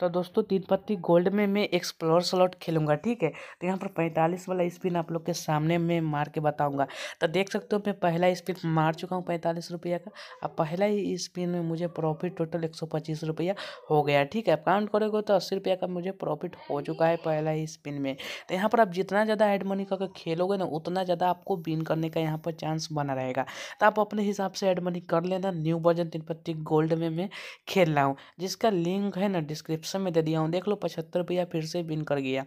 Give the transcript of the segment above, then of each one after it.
तो दोस्तों तीन पत्ती गोल्ड में मैं एक्सप्लोर स्लॉट खेलूंगा ठीक है तो यहाँ पर पैंतालीस वाला स्पिन आप लोग के सामने मैं मार के बताऊंगा तो देख सकते हो मैं पहला स्पिन मार चुका हूँ पैंतालीस रुपया का अब पहला ही स्पिन में मुझे प्रॉफिट टोटल एक सौ पच्चीस रुपया हो गया ठीक है काउंट करोगे तो अस्सी रुपया का मुझे प्रॉफिट हो चुका है पहला ही स्पिन में तो यहाँ पर आप जितना ज़्यादा एड मनी करके खेलोगे ना उतना ज़्यादा आपको बिन करने का यहाँ पर चांस बना रहेगा तो आप अपने हिसाब से एड मनी कर लेना न्यू वर्जन तीन पत्ती गोल्ड में मैं खेल रहा हूँ जिसका लिंक है ना डिस्क्रिप्शन ऑप्शन में दे दिया हूँ देख लो पचहत्तर रुपया फिर से विन कर गया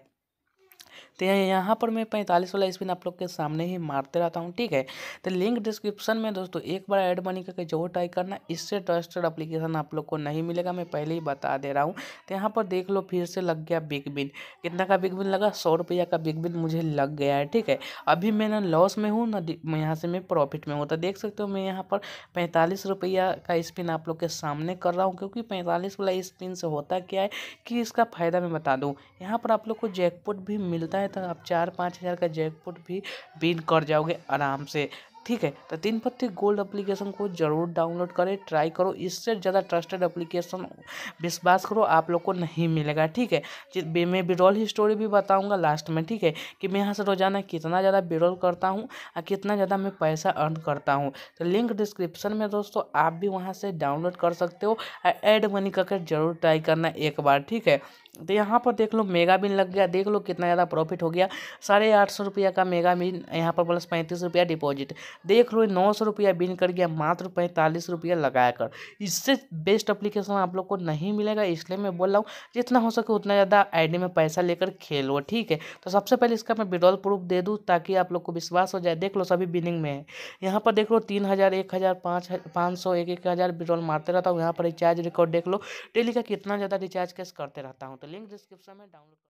तो यहाँ पर मैं पैंतालीस वाला स्पिन आप लोग के सामने ही मारते रहता हूँ ठीक है तो लिंक डिस्क्रिप्शन में दोस्तों एक बार ऐड बनी करके जो ट्राई करना इससे ट्रस्टेड अप्लीकेशन आप लोग को नहीं मिलेगा मैं पहले ही बता दे रहा हूँ तो यहाँ पर देख लो फिर से लग गया बिग बिन कितना का बिग बिन लगा सौ रुपया का बिग बिन मुझे लग गया है ठीक है अभी मैं ना लॉस में हूँ ना यहाँ से मैं प्रॉफिट में हूँ तो देख सकते हो मैं यहाँ पर पैंतालीस रुपया का स्पिन आप लोग के सामने कर रहा हूँ क्योंकि पैंतालीस वाला स्पिन से होता क्या है कि इसका फ़ायदा मैं बता दूँ यहाँ पर आप लोग को जैकपॉट भी मिलता है है तो आप चार पाँच हज़ार का जैकपॉट भी बिन कर जाओगे आराम से ठीक है तो तीन पत्ती गोल्ड एप्लीकेशन को जरूर डाउनलोड करें ट्राई करो इससे ज़्यादा ट्रस्टेड एप्लीकेशन विश्वास करो आप लोग को नहीं मिलेगा ठीक है मैं बिरोल हिस्टोरी भी बताऊंगा लास्ट में ठीक है कि मैं यहाँ से रोज़ाना कितना ज़्यादा बिरोल करता हूँ और कितना ज़्यादा मैं पैसा अर्न करता हूँ तो लिंक डिस्क्रिप्शन में दोस्तों आप भी वहाँ से डाउनलोड कर सकते हो एड मनी करके जरूर ट्राई करना एक बार ठीक है तो यहाँ पर देख लो मेगा बिन लग गया देख लो कितना ज़्यादा प्रॉफिट हो गया साढ़े आठ सौ रुपया का मेगा बिन यहाँ पर प्लस पैंतीस रुपया डिपॉजिट देख लो नौ सौ रुपया बिन कर गया मात्र पैंतालीस रुपया लगाया कर इससे बेस्ट अप्लीकेशन आप लोग को नहीं मिलेगा इसलिए मैं बोल रहा हूँ जितना हो सके उतना ज़्यादा आई में पैसा लेकर खेलो ठीक है तो सबसे पहले इसका मैं विड्रॉल प्रूफ दे दूँ ताकि आप लोग को विश्वास हो जाए देख लो सभी बिनिंग में है यहाँ पर देख लो तीन हज़ार एक हज़ार पाँच पाँच सौ एक एक हज़ार विड्रॉल मारते रहता हूँ यहाँ पर रिचार्ज रिकॉर्ड देख लो डेली का कितना ज़्यादा रिचार्ज कैश करते रहता हूँ तो लिंक डिस्क्रिप्शन में डाउनलोड